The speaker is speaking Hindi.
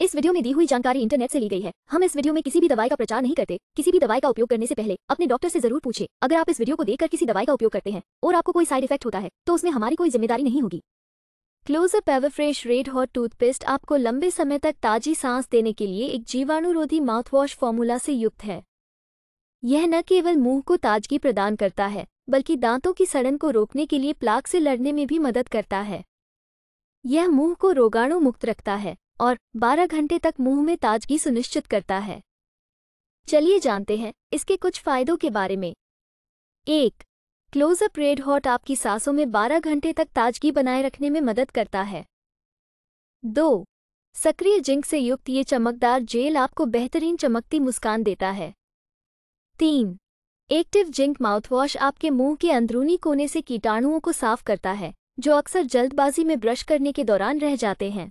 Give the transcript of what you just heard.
इस वीडियो में दी हुई जानकारी इंटरनेट से ली गई है हम इस वीडियो में किसी भी दवाई का प्रचार नहीं करते किसी भी दवाई का उपयोग करने से पहले अपने डॉक्टर से जरूर पूछे अगर आप इस वीडियो को देखकर किसी दवाई का उपयोग करते हैं और आपको कोई साइड इफेक्ट होता है तो उसमें हमारी कोई जिम्मेदारी नहीं होगी क्लोजअप पेवरफ्रेश रेड हॉट टूथपेस्ट आपको लंबे समय तक ताजी सांस देने के लिए एक जीवाणुरोधी माउथवॉश फॉर्मूला से युक्त है यह न केवल मुंह को ताजगी प्रदान करता है बल्कि दांतों की सड़न को रोकने के लिए प्लाक से लड़ने में भी मदद करता है यह मुंह को रोगाणु मुक्त रखता है और 12 घंटे तक मुंह में ताजगी सुनिश्चित करता है चलिए जानते हैं इसके कुछ फायदों के बारे में एक क्लोजअप रेड हॉट आपकी सांसों में 12 घंटे तक ताजगी बनाए रखने में मदद करता है दो सक्रिय जिंक से युक्त ये चमकदार जेल आपको बेहतरीन चमकती मुस्कान देता है तीन एक्टिव जिंक माउथवॉश आपके मुंह के अंदरूनी कोने से कीटाणुओं को साफ करता है जो अक्सर जल्दबाजी में ब्रश करने के दौरान रह जाते हैं